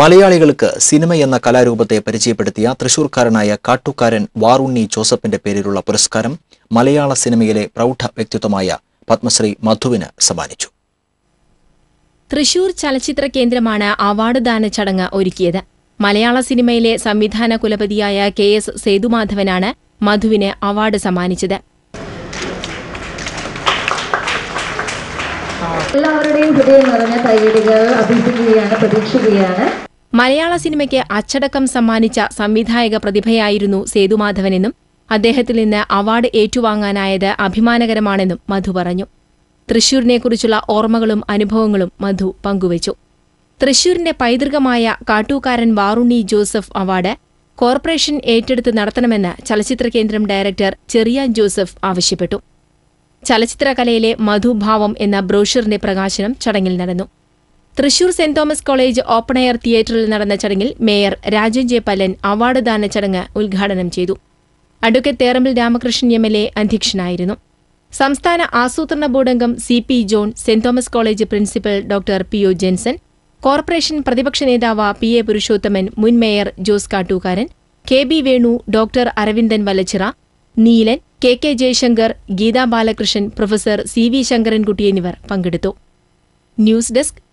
മലയാളികൾക്ക് സിനിമ എന്ന കലാരൂപത്തെ പരിചയപ്പെടുത്തിയ തൃശൂർക്കാരനായ കാട്ടുകാരൻ വാറുണ്ണി ജോസഫിന്റെ പേരിലുള്ള പുരസ്കാരം മലയാള സിനിമയിലെ പ്രൗഢ വ്യക്തിത്വമായ പത്മശ്രീ മധുവിന് സമ്മാനിച്ചു തൃശൂർ ചലച്ചിത്ര കേന്ദ്രമാണ് അവാർഡ് ദാന ചടങ്ങ് ഒരുക്കിയത് മലയാള സിനിമയിലെ സംവിധാന കുലപതിയായ കെ എസ് സേതുമാധവനാണ് മധുവിന് അവാർഡ് സമ്മാനിച്ചത് എല്ലാവരുടെയും ഹൃദയം നിറഞ്ഞ കൈയടികൾ അഭ്യർത്ഥിക്കുകയാണ് പ്രതീക്ഷിക്കുകയാണ് മലയാള സിനിമയ്ക്ക് അച്ചടക്കം സമ്മാനിച്ച സംവിധായക പ്രതിഭയായിരുന്നു സേതുമാധവനെന്നും അദ്ദേഹത്തിൽ നിന്ന് അവാർഡ് ഏറ്റുവാങ്ങാനായത് അഭിമാനകരമാണെന്നും മധു പറഞ്ഞു തൃശൂരിനെക്കുറിച്ചുള്ള ഓർമ്മകളും അനുഭവങ്ങളും മധു പങ്കുവച്ചു തൃശൂരിന്റെ പൈതൃകമായ Kattookaran Varunni Joseph award corporation ഏറ്റെടുത്ത് നടത്തണമെന്ന് ചലച്ചിത്ര കേന്ദ്രം ഡയറക്ടർ ചെറിയാൻ ജോസഫ് ആവശ്യപ്പെട്ടു ചലച്ചിത്രകലയിലെ മധുഭാവം എന്ന ബ്രോഷറിന്റെ പ്രകാശനം ചടങ്ങിൽ നടന്നു Thrissur Saint Thomas college open air തിയേറ്ററിൽ നടന്ന ചടങ്ങിൽ mayor Rajan J Pallan award ദാന ചടങ്ങ് ഉദ്ഘാടനം ചെയ്തു advocate Therambil Ramakrishnan M L A അധ്യക്ഷനായിരുന്നു സംസ്ഥാന ആസൂത്രണ ബോർഡംഗം C P John Saint Thomas college principal doctor P O Jenson corporation പ്രതിപക്ഷ നേതാവ് പി എ പുരുഷോത്തമൻ മുൻ mayor Jose Kattookaran K B Venu doctor Aravindan Valachira Neelan K K Jayashankar Geetha Balakrishnan professor C V Sankarankutty എന്നിവർ പങ്കെടുത്തു ന്യൂസ് ഡെസ്ക്